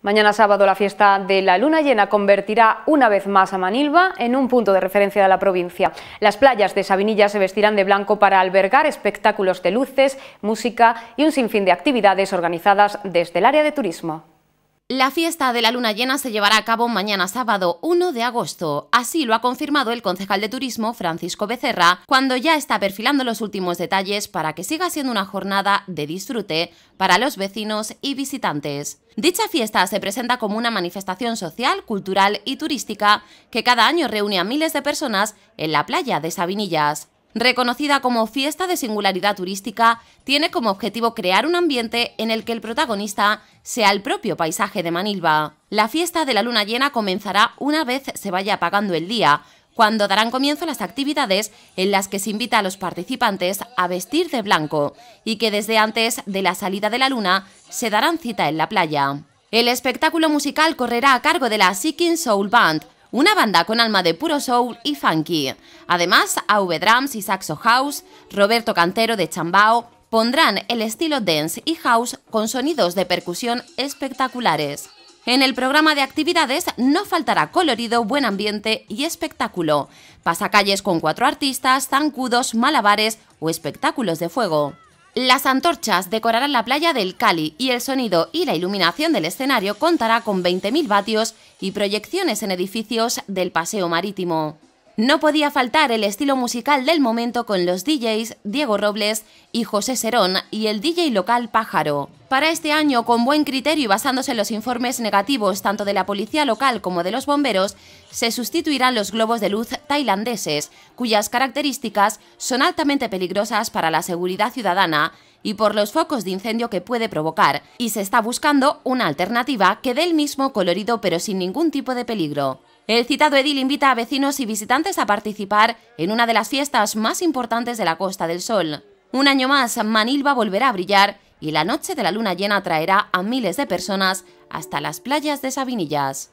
Mañana sábado la fiesta de la luna llena convertirá una vez más a Manilva en un punto de referencia de la provincia. Las playas de Sabinilla se vestirán de blanco para albergar espectáculos de luces, música y un sinfín de actividades organizadas desde el área de turismo. La fiesta de la luna llena se llevará a cabo mañana sábado 1 de agosto, así lo ha confirmado el concejal de turismo Francisco Becerra, cuando ya está perfilando los últimos detalles para que siga siendo una jornada de disfrute para los vecinos y visitantes. Dicha fiesta se presenta como una manifestación social, cultural y turística que cada año reúne a miles de personas en la playa de Sabinillas reconocida como fiesta de singularidad turística, tiene como objetivo crear un ambiente en el que el protagonista sea el propio paisaje de Manilva. La fiesta de la luna llena comenzará una vez se vaya apagando el día, cuando darán comienzo las actividades en las que se invita a los participantes a vestir de blanco y que desde antes de la salida de la luna se darán cita en la playa. El espectáculo musical correrá a cargo de la Seeking Soul Band, una banda con alma de puro soul y funky. Además, AV Drums y Saxo House, Roberto Cantero de Chambao, pondrán el estilo dance y house con sonidos de percusión espectaculares. En el programa de actividades no faltará colorido, buen ambiente y espectáculo. Pasacalles con cuatro artistas, zancudos, malabares o espectáculos de fuego. Las antorchas decorarán la playa del Cali y el sonido y la iluminación del escenario contará con 20.000 vatios y proyecciones en edificios del paseo marítimo. No podía faltar el estilo musical del momento con los DJs Diego Robles y José Serón y el DJ local Pájaro. Para este año, con buen criterio y basándose en los informes negativos tanto de la policía local como de los bomberos, se sustituirán los globos de luz tailandeses, cuyas características son altamente peligrosas para la seguridad ciudadana y por los focos de incendio que puede provocar, y se está buscando una alternativa que dé el mismo colorido pero sin ningún tipo de peligro. El citado edil invita a vecinos y visitantes a participar en una de las fiestas más importantes de la Costa del Sol. Un año más, Manilva volverá a brillar y la noche de la luna llena traerá a miles de personas hasta las playas de Sabinillas.